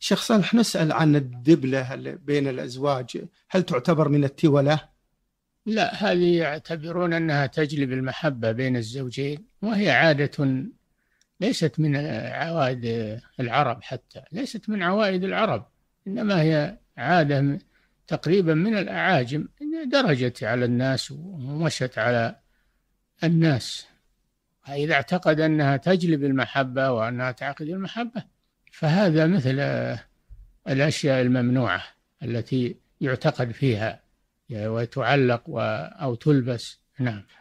شخصا نحن نسال عن الدبله بين الازواج هل تعتبر من التوله؟ لا هذه يعتبرون انها تجلب المحبه بين الزوجين وهي عاده ليست من عوائد العرب حتى ليست من عوائد العرب انما هي عاده تقريبا من الاعاجم درجت على الناس ومشت على الناس فاذا اعتقد انها تجلب المحبه وانها تعقد المحبه فهذا مثل الأشياء الممنوعة التي يعتقد فيها وتعلق أو تلبس نعم